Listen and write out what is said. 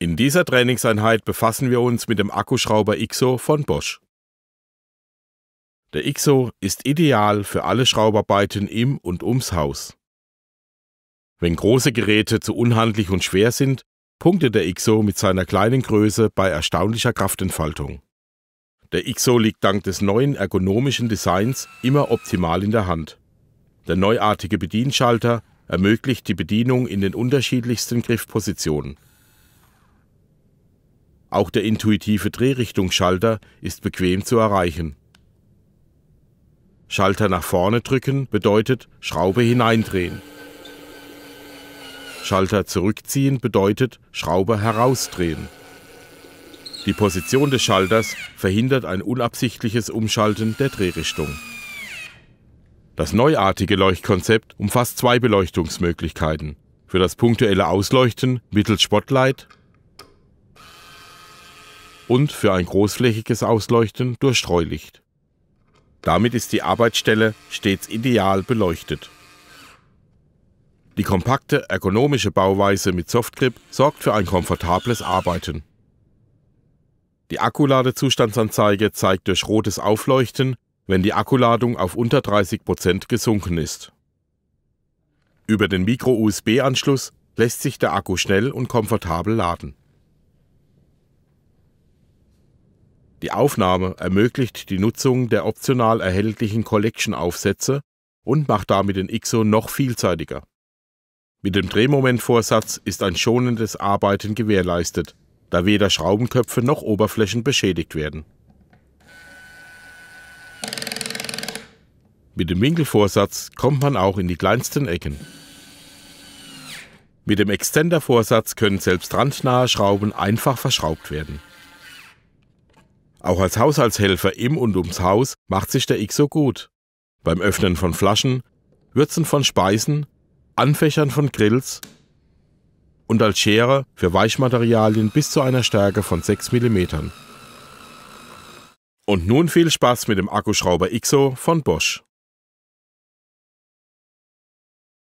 In dieser Trainingseinheit befassen wir uns mit dem Akkuschrauber IXO von Bosch. Der IXO ist ideal für alle Schraubarbeiten im und ums Haus. Wenn große Geräte zu unhandlich und schwer sind, punktet der IXO mit seiner kleinen Größe bei erstaunlicher Kraftentfaltung. Der IXO liegt dank des neuen ergonomischen Designs immer optimal in der Hand. Der neuartige Bedienschalter ermöglicht die Bedienung in den unterschiedlichsten Griffpositionen. Auch der intuitive Drehrichtungsschalter ist bequem zu erreichen. Schalter nach vorne drücken bedeutet Schraube hineindrehen. Schalter zurückziehen bedeutet Schraube herausdrehen. Die Position des Schalters verhindert ein unabsichtliches Umschalten der Drehrichtung. Das neuartige Leuchtkonzept umfasst zwei Beleuchtungsmöglichkeiten. Für das punktuelle Ausleuchten mittels Spotlight und für ein großflächiges Ausleuchten durch Streulicht. Damit ist die Arbeitsstelle stets ideal beleuchtet. Die kompakte, ergonomische Bauweise mit Softgrip sorgt für ein komfortables Arbeiten. Die Akkuladezustandsanzeige zeigt durch rotes Aufleuchten, wenn die Akkuladung auf unter 30% Prozent gesunken ist. Über den Micro-USB-Anschluss lässt sich der Akku schnell und komfortabel laden. Die Aufnahme ermöglicht die Nutzung der optional erhältlichen Collection-Aufsätze und macht damit den IXO noch vielseitiger. Mit dem Drehmomentvorsatz ist ein schonendes Arbeiten gewährleistet, da weder Schraubenköpfe noch Oberflächen beschädigt werden. Mit dem Winkelvorsatz kommt man auch in die kleinsten Ecken. Mit dem Extendervorsatz können selbst randnahe Schrauben einfach verschraubt werden. Auch als Haushaltshelfer im und ums Haus macht sich der Ixo gut. Beim Öffnen von Flaschen, Würzen von Speisen, Anfächern von Grills und als Schere für Weichmaterialien bis zu einer Stärke von 6 mm. Und nun viel Spaß mit dem Akkuschrauber XO von Bosch.